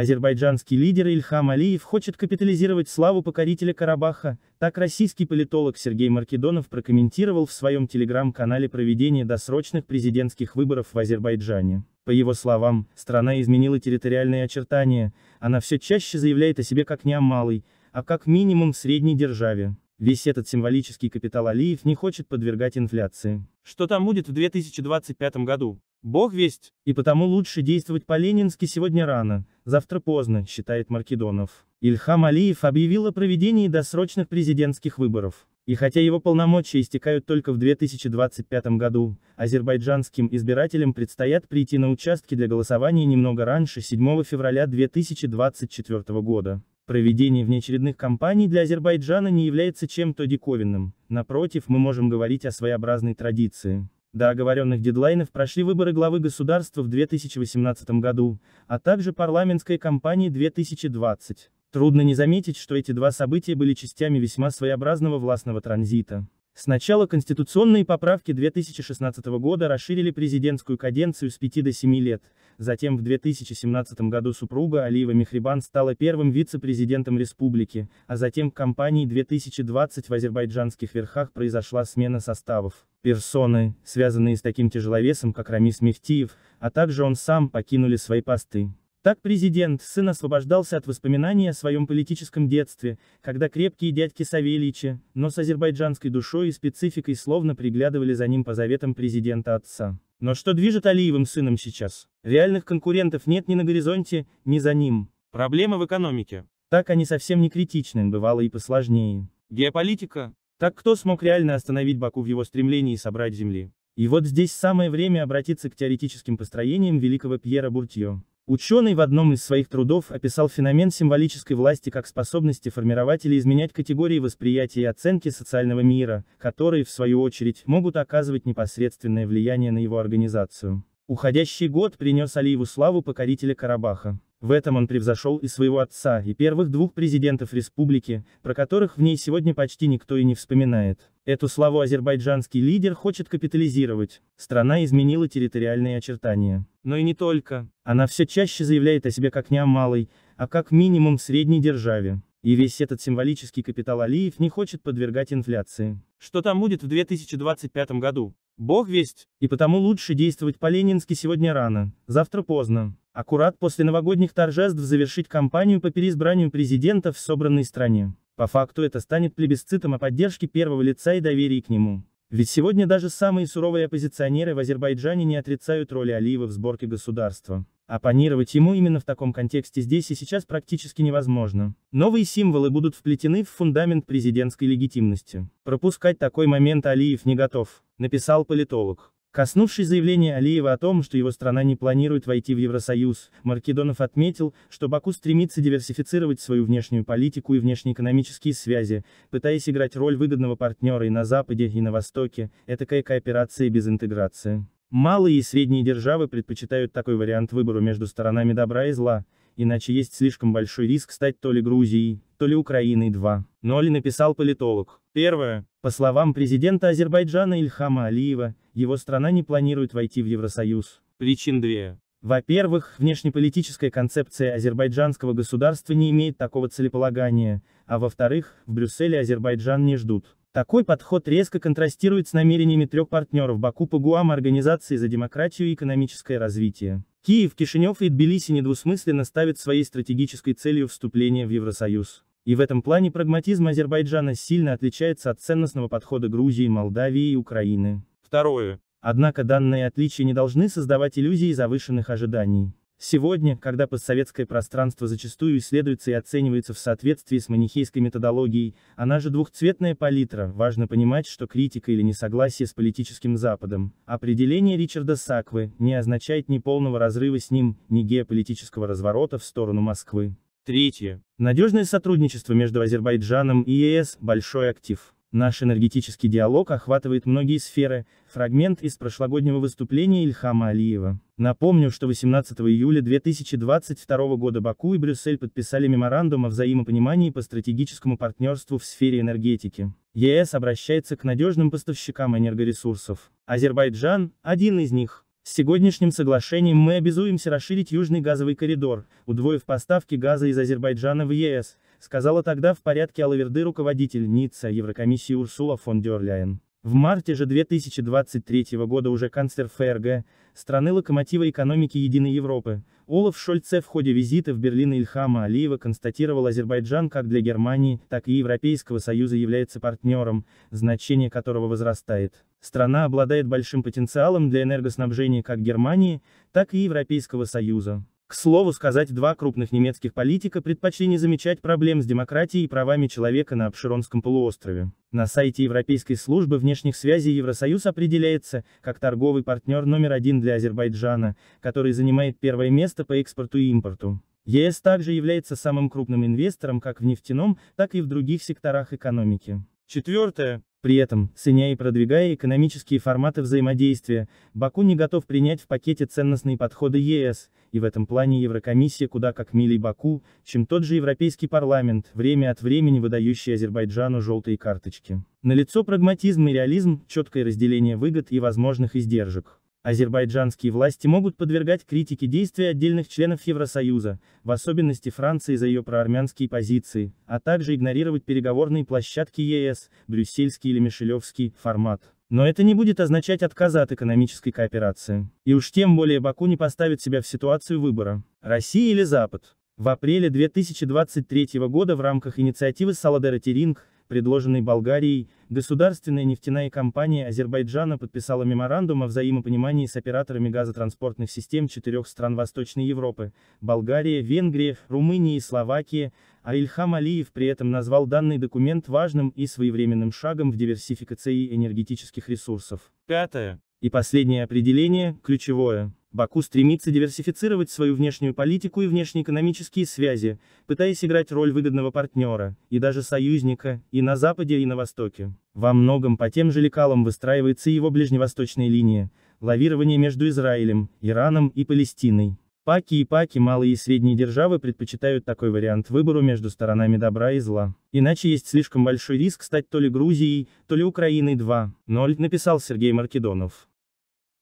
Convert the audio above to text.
Азербайджанский лидер Ильхам Алиев хочет капитализировать славу покорителя Карабаха, так российский политолог Сергей Маркедонов прокомментировал в своем телеграм-канале проведение досрочных президентских выборов в Азербайджане. По его словам, страна изменила территориальные очертания, она все чаще заявляет о себе как не о малой, а как минимум средней державе. Весь этот символический капитал Алиев не хочет подвергать инфляции. Что там будет в 2025 году? Бог весть, и потому лучше действовать по-ленински сегодня рано, завтра поздно, считает Маркедонов. Ильхам Алиев объявил о проведении досрочных президентских выборов. И хотя его полномочия истекают только в 2025 году, азербайджанским избирателям предстоят прийти на участки для голосования немного раньше 7 февраля 2024 года. Проведение внеочередных кампаний для Азербайджана не является чем-то диковинным, напротив, мы можем говорить о своеобразной традиции. До оговоренных дедлайнов прошли выборы главы государства в 2018 году, а также парламентской кампании 2020. Трудно не заметить, что эти два события были частями весьма своеобразного властного транзита. С начала конституционные поправки 2016 года расширили президентскую каденцию с 5 до 7 лет, затем в 2017 году супруга Алиева Мехрибан стала первым вице-президентом республики, а затем в кампании 2020 в азербайджанских верхах произошла смена составов. Персоны, связанные с таким тяжеловесом как Рамис Мехтиев, а также он сам покинули свои посты. Так президент, сын освобождался от воспоминаний о своем политическом детстве, когда крепкие дядьки Савельича, но с азербайджанской душой и спецификой словно приглядывали за ним по заветам президента отца. Но что движет Алиевым сыном сейчас? Реальных конкурентов нет ни на горизонте, ни за ним. Проблема в экономике. Так они совсем не критичны, бывало и посложнее. Геополитика. Так кто смог реально остановить Баку в его стремлении собрать земли? И вот здесь самое время обратиться к теоретическим построениям великого Пьера Буртье. Ученый в одном из своих трудов описал феномен символической власти как способности формировать или изменять категории восприятия и оценки социального мира, которые, в свою очередь, могут оказывать непосредственное влияние на его организацию. Уходящий год принес Алиеву славу покорителя Карабаха. В этом он превзошел и своего отца, и первых двух президентов республики, про которых в ней сегодня почти никто и не вспоминает. Эту славу азербайджанский лидер хочет капитализировать. Страна изменила территориальные очертания. Но и не только. Она все чаще заявляет о себе как не о малой, а как минимум средней державе. И весь этот символический капитал Алиев не хочет подвергать инфляции. Что там будет в 2025 году? Бог весть, и потому лучше действовать по-ленински сегодня рано, завтра поздно. Аккурат после новогодних торжеств завершить кампанию по переизбранию президента в собранной стране. По факту это станет плебисцитом о поддержке первого лица и доверии к нему. Ведь сегодня даже самые суровые оппозиционеры в Азербайджане не отрицают роли Алиева в сборке государства. Оппонировать ему именно в таком контексте здесь и сейчас практически невозможно. Новые символы будут вплетены в фундамент президентской легитимности. Пропускать такой момент Алиев не готов, написал политолог. Коснувшись заявления Алиева о том, что его страна не планирует войти в Евросоюз, Маркедонов отметил, что Баку стремится диверсифицировать свою внешнюю политику и внешнеэкономические связи, пытаясь играть роль выгодного партнера и на Западе, и на Востоке, Это этакая кооперация без интеграции. Малые и средние державы предпочитают такой вариант выбору между сторонами добра и зла, иначе есть слишком большой риск стать то ли Грузией, то ли Украиной 2.0 написал политолог. Первое. По словам президента Азербайджана Ильхама Алиева, его страна не планирует войти в Евросоюз. Причин две. Во-первых, внешнеполитическая концепция азербайджанского государства не имеет такого целеполагания, а во-вторых, в Брюсселе Азербайджан не ждут. Такой подход резко контрастирует с намерениями трех партнеров Баку по Гуам Организации за демократию и экономическое развитие. Киев, Кишинев и Тбилиси недвусмысленно ставят своей стратегической целью вступление в Евросоюз. И в этом плане прагматизм Азербайджана сильно отличается от ценностного подхода Грузии, Молдавии и Украины. Второе. Однако данные отличия не должны создавать иллюзии завышенных ожиданий. Сегодня, когда постсоветское пространство зачастую исследуется и оценивается в соответствии с манихейской методологией, она же двухцветная палитра, важно понимать, что критика или несогласие с политическим Западом, определение Ричарда Саквы, не означает ни полного разрыва с ним, ни геополитического разворота в сторону Москвы. Третье. Надежное сотрудничество между Азербайджаном и ЕС – большой актив. Наш энергетический диалог охватывает многие сферы, фрагмент из прошлогоднего выступления Ильхама Алиева. Напомню, что 18 июля 2022 года Баку и Брюссель подписали меморандум о взаимопонимании по стратегическому партнерству в сфере энергетики. ЕС обращается к надежным поставщикам энергоресурсов. Азербайджан – один из них. С сегодняшним соглашением мы обязуемся расширить южный газовый коридор, удвоив поставки газа из Азербайджана в ЕС – сказала тогда в порядке Алаверды руководитель НИЦА Еврокомиссии Урсула фон дер Ляйен. В марте же 2023 года уже канцлер ФРГ, страны локомотива экономики Единой Европы, Олаф Шольце в ходе визита в Берлин Ильхама Алиева констатировал Азербайджан как для Германии, так и Европейского Союза является партнером, значение которого возрастает. Страна обладает большим потенциалом для энергоснабжения как Германии, так и Европейского Союза. К слову сказать, два крупных немецких политика предпочли не замечать проблем с демократией и правами человека на Обширонском полуострове. На сайте Европейской службы внешних связей Евросоюз определяется, как торговый партнер номер один для Азербайджана, который занимает первое место по экспорту и импорту. ЕС также является самым крупным инвестором как в нефтяном, так и в других секторах экономики. Четвертое. При этом, ценя и продвигая экономические форматы взаимодействия, Баку не готов принять в пакете ценностные подходы ЕС, и в этом плане Еврокомиссия куда как милей Баку, чем тот же Европейский парламент, время от времени выдающий Азербайджану желтые карточки. Налицо прагматизм и реализм, четкое разделение выгод и возможных издержек. Азербайджанские власти могут подвергать критике действия отдельных членов Евросоюза, в особенности Франции за ее проармянские позиции, а также игнорировать переговорные площадки ЕС, брюссельский или мишелевский, формат. Но это не будет означать отказа от экономической кооперации. И уж тем более Баку не поставит себя в ситуацию выбора – Россия или Запад. В апреле 2023 года в рамках инициативы Саладера Теринг предложенный Болгарией, государственная нефтяная компания Азербайджана подписала меморандум о взаимопонимании с операторами газотранспортных систем четырех стран Восточной Европы – Болгария, Венгрия, Румыния и Словакия, а Ильхам Алиев при этом назвал данный документ важным и своевременным шагом в диверсификации энергетических ресурсов. Пятое. И последнее определение, ключевое. Баку стремится диверсифицировать свою внешнюю политику и внешнеэкономические связи, пытаясь играть роль выгодного партнера, и даже союзника, и на Западе, и на Востоке. Во многом по тем же лекалам выстраивается его ближневосточная линия, лавирование между Израилем, Ираном и Палестиной. Паки и паки малые и средние державы предпочитают такой вариант выбору между сторонами добра и зла. Иначе есть слишком большой риск стать то ли Грузией, то ли Украиной 2.0, написал Сергей Маркедонов.